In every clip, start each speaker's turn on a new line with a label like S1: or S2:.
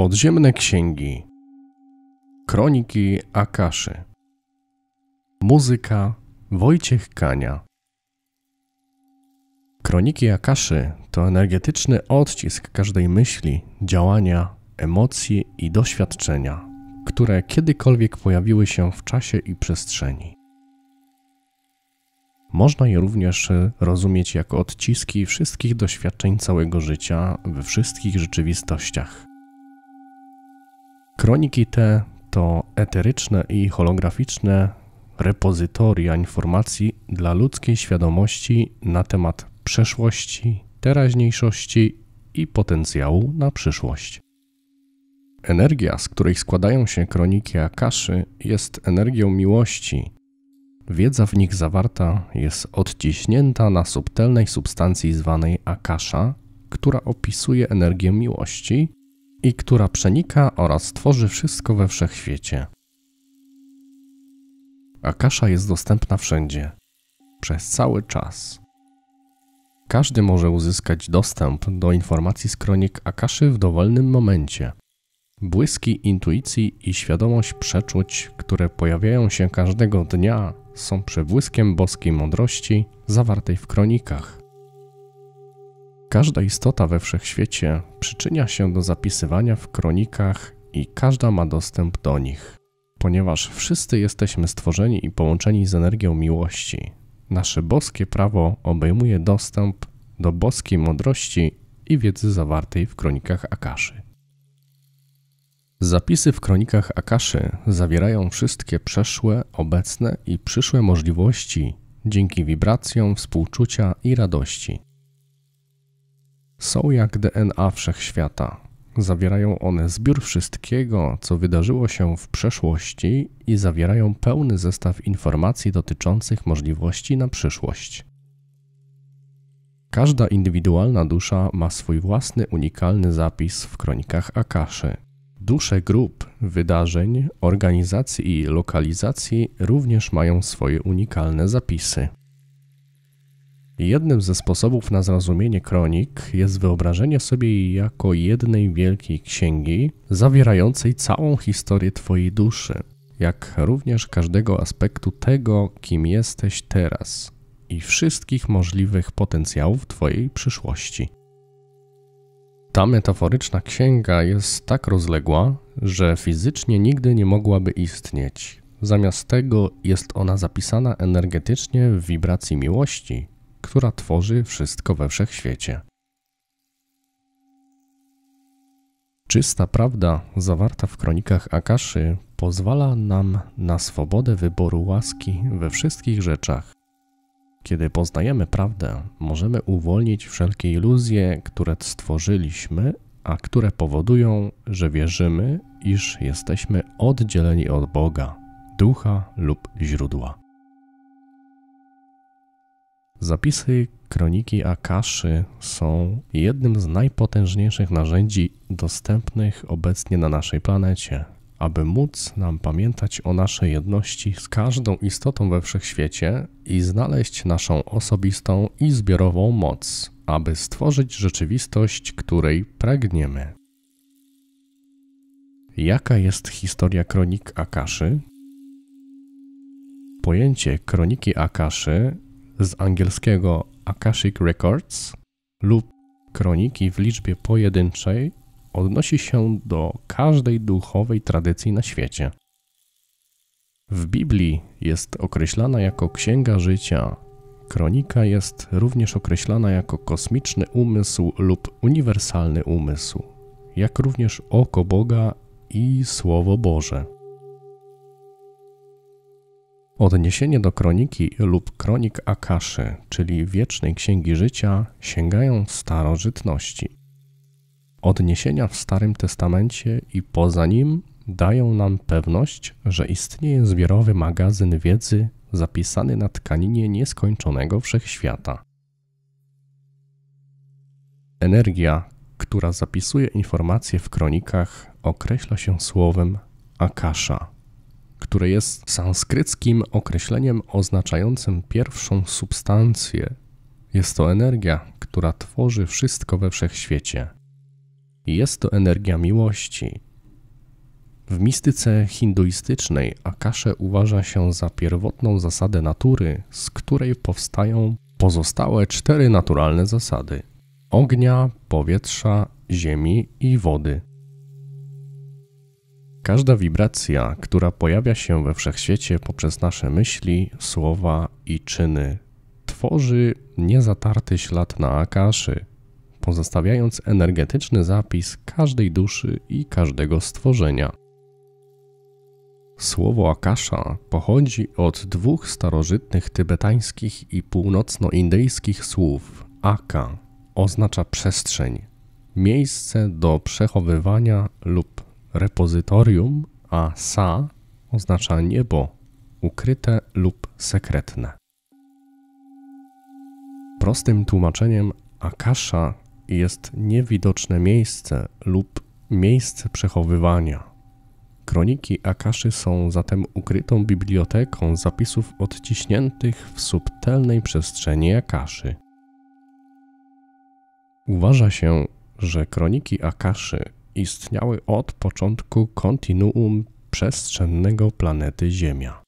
S1: Podziemne księgi. Kroniki Akaszy. Muzyka Wojciech Kania. Kroniki Akaszy to energetyczny odcisk każdej myśli, działania, emocji i doświadczenia, które kiedykolwiek pojawiły się w czasie i przestrzeni. Można je również rozumieć jako odciski wszystkich doświadczeń całego życia we wszystkich rzeczywistościach. Kroniki te to eteryczne i holograficzne repozytoria informacji dla ludzkiej świadomości na temat przeszłości, teraźniejszości i potencjału na przyszłość. Energia, z której składają się kroniki Akaszy, jest energią miłości. Wiedza w nich zawarta jest odciśnięta na subtelnej substancji zwanej Akasza, która opisuje energię miłości i która przenika oraz tworzy wszystko we wszechświecie. Akasza jest dostępna wszędzie, przez cały czas. Każdy może uzyskać dostęp do informacji z kronik Akaszy w dowolnym momencie. Błyski intuicji i świadomość przeczuć, które pojawiają się każdego dnia, są przebłyskiem boskiej mądrości zawartej w kronikach. Każda istota we wszechświecie przyczynia się do zapisywania w kronikach i każda ma dostęp do nich. Ponieważ wszyscy jesteśmy stworzeni i połączeni z energią miłości, nasze boskie prawo obejmuje dostęp do boskiej mądrości i wiedzy zawartej w kronikach Akaszy. Zapisy w kronikach Akaszy zawierają wszystkie przeszłe, obecne i przyszłe możliwości dzięki wibracjom współczucia i radości są jak DNA wszechświata. Zawierają one zbiór wszystkiego, co wydarzyło się w przeszłości i zawierają pełny zestaw informacji dotyczących możliwości na przyszłość. Każda indywidualna dusza ma swój własny unikalny zapis w kronikach Akaszy. Dusze grup, wydarzeń, organizacji i lokalizacji również mają swoje unikalne zapisy. Jednym ze sposobów na zrozumienie kronik jest wyobrażenie sobie jej jako jednej wielkiej księgi, zawierającej całą historię Twojej duszy, jak również każdego aspektu tego, kim jesteś teraz i wszystkich możliwych potencjałów Twojej przyszłości. Ta metaforyczna księga jest tak rozległa, że fizycznie nigdy nie mogłaby istnieć. Zamiast tego jest ona zapisana energetycznie w wibracji miłości, która tworzy wszystko we wszechświecie. Czysta prawda zawarta w kronikach Akaszy pozwala nam na swobodę wyboru łaski we wszystkich rzeczach. Kiedy poznajemy prawdę, możemy uwolnić wszelkie iluzje, które stworzyliśmy, a które powodują, że wierzymy, iż jesteśmy oddzieleni od Boga, ducha lub źródła. Zapisy kroniki Akaszy są jednym z najpotężniejszych narzędzi dostępnych obecnie na naszej planecie, aby móc nam pamiętać o naszej jedności z każdą istotą we wszechświecie i znaleźć naszą osobistą i zbiorową moc, aby stworzyć rzeczywistość, której pragniemy. Jaka jest historia kronik Akaszy? Pojęcie kroniki Akaszy z angielskiego Akashic Records lub kroniki w liczbie pojedynczej odnosi się do każdej duchowej tradycji na świecie. W Biblii jest określana jako Księga Życia. Kronika jest również określana jako kosmiczny umysł lub uniwersalny umysł, jak również oko Boga i Słowo Boże. Odniesienie do kroniki lub kronik Akaszy, czyli wiecznej księgi życia, sięgają starożytności. Odniesienia w Starym Testamencie i poza nim dają nam pewność, że istnieje zbiorowy magazyn wiedzy zapisany na tkaninie nieskończonego wszechświata. Energia, która zapisuje informacje w kronikach, określa się słowem Akasza które jest sanskryckim określeniem oznaczającym pierwszą substancję. Jest to energia, która tworzy wszystko we wszechświecie. Jest to energia miłości. W mistyce hinduistycznej akasze uważa się za pierwotną zasadę natury, z której powstają pozostałe cztery naturalne zasady: ognia, powietrza, ziemi i wody. Każda wibracja, która pojawia się we wszechświecie poprzez nasze myśli, słowa i czyny, tworzy niezatarty ślad na akaszy, pozostawiając energetyczny zapis każdej duszy i każdego stworzenia. Słowo akasza pochodzi od dwóch starożytnych tybetańskich i północnoindyjskich słów aka oznacza przestrzeń, miejsce do przechowywania lub repozytorium, a sa oznacza niebo, ukryte lub sekretne. Prostym tłumaczeniem akasza jest niewidoczne miejsce lub miejsce przechowywania. Kroniki Akaszy są zatem ukrytą biblioteką zapisów odciśniętych w subtelnej przestrzeni Akaszy. Uważa się, że kroniki Akaszy istniały od początku kontinuum przestrzennego planety Ziemia.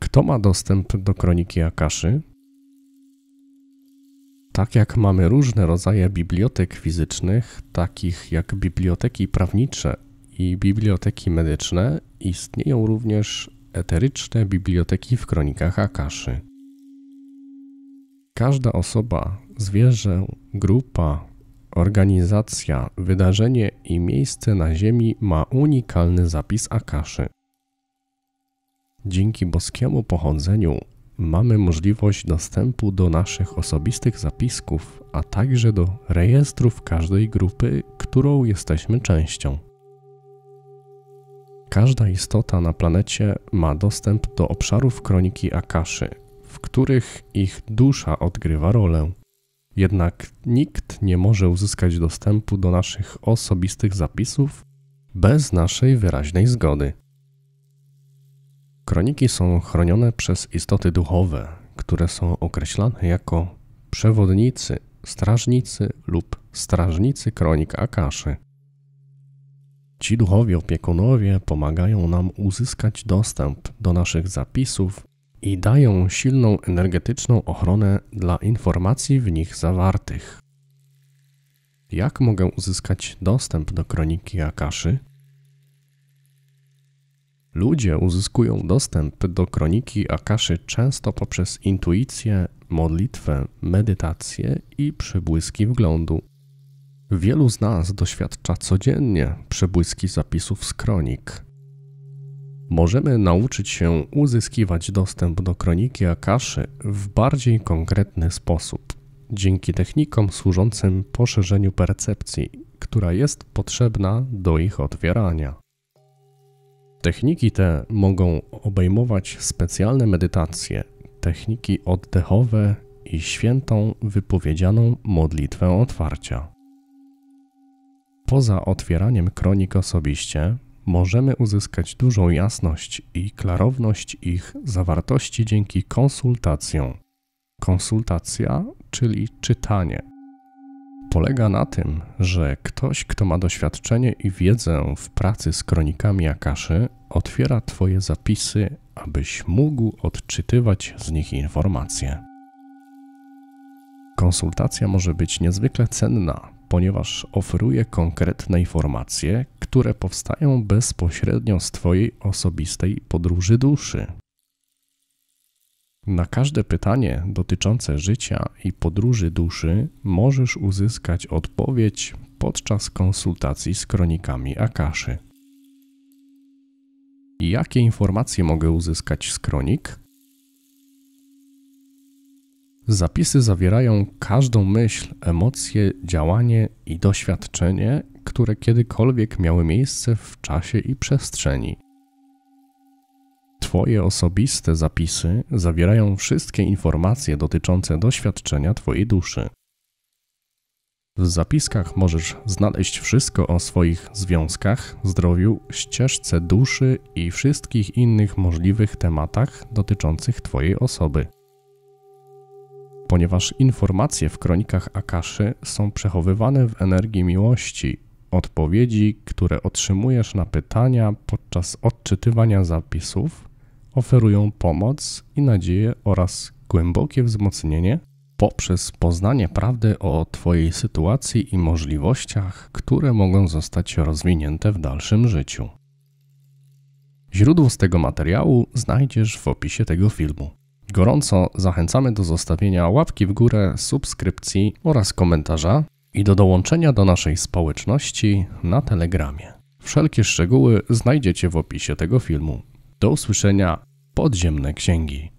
S1: Kto ma dostęp do kroniki Akaszy? Tak jak mamy różne rodzaje bibliotek fizycznych, takich jak biblioteki prawnicze i biblioteki medyczne, istnieją również eteryczne biblioteki w kronikach Akaszy. Każda osoba, zwierzę, grupa, Organizacja, wydarzenie i miejsce na Ziemi ma unikalny zapis Akaszy. Dzięki boskiemu pochodzeniu mamy możliwość dostępu do naszych osobistych zapisków, a także do rejestrów każdej grupy, którą jesteśmy częścią. Każda istota na planecie ma dostęp do obszarów kroniki Akaszy, w których ich dusza odgrywa rolę. Jednak nikt nie może uzyskać dostępu do naszych osobistych zapisów bez naszej wyraźnej zgody. Kroniki są chronione przez istoty duchowe, które są określane jako przewodnicy, strażnicy lub strażnicy kronik Akaszy. Ci duchowi opiekunowie pomagają nam uzyskać dostęp do naszych zapisów i dają silną energetyczną ochronę dla informacji w nich zawartych. Jak mogę uzyskać dostęp do kroniki Akaszy? Ludzie uzyskują dostęp do kroniki Akaszy często poprzez intuicję, modlitwę, medytację i przebłyski wglądu. Wielu z nas doświadcza codziennie przebłyski zapisów z kronik, możemy nauczyć się uzyskiwać dostęp do kroniki Akaszy w bardziej konkretny sposób, dzięki technikom służącym poszerzeniu percepcji, która jest potrzebna do ich otwierania. Techniki te mogą obejmować specjalne medytacje, techniki oddechowe i świętą wypowiedzianą modlitwę otwarcia. Poza otwieraniem kronik osobiście, możemy uzyskać dużą jasność i klarowność ich zawartości dzięki konsultacjom. Konsultacja, czyli czytanie. Polega na tym, że ktoś, kto ma doświadczenie i wiedzę w pracy z kronikami Akaszy, otwiera Twoje zapisy, abyś mógł odczytywać z nich informacje. Konsultacja może być niezwykle cenna, ponieważ oferuje konkretne informacje, które powstają bezpośrednio z Twojej osobistej podróży duszy. Na każde pytanie dotyczące życia i podróży duszy możesz uzyskać odpowiedź podczas konsultacji z kronikami Akaszy. Jakie informacje mogę uzyskać z kronik? Zapisy zawierają każdą myśl, emocję, działanie i doświadczenie, które kiedykolwiek miały miejsce w czasie i przestrzeni. Twoje osobiste zapisy zawierają wszystkie informacje dotyczące doświadczenia Twojej duszy. W zapiskach możesz znaleźć wszystko o swoich związkach, zdrowiu, ścieżce duszy i wszystkich innych możliwych tematach dotyczących Twojej osoby ponieważ informacje w kronikach Akaszy są przechowywane w energii miłości, odpowiedzi, które otrzymujesz na pytania podczas odczytywania zapisów, oferują pomoc i nadzieję oraz głębokie wzmocnienie poprzez poznanie prawdy o Twojej sytuacji i możliwościach, które mogą zostać rozwinięte w dalszym życiu. Źródło z tego materiału znajdziesz w opisie tego filmu gorąco zachęcamy do zostawienia łapki w górę, subskrypcji oraz komentarza i do dołączenia do naszej społeczności na Telegramie. Wszelkie szczegóły znajdziecie w opisie tego filmu. Do usłyszenia podziemne księgi.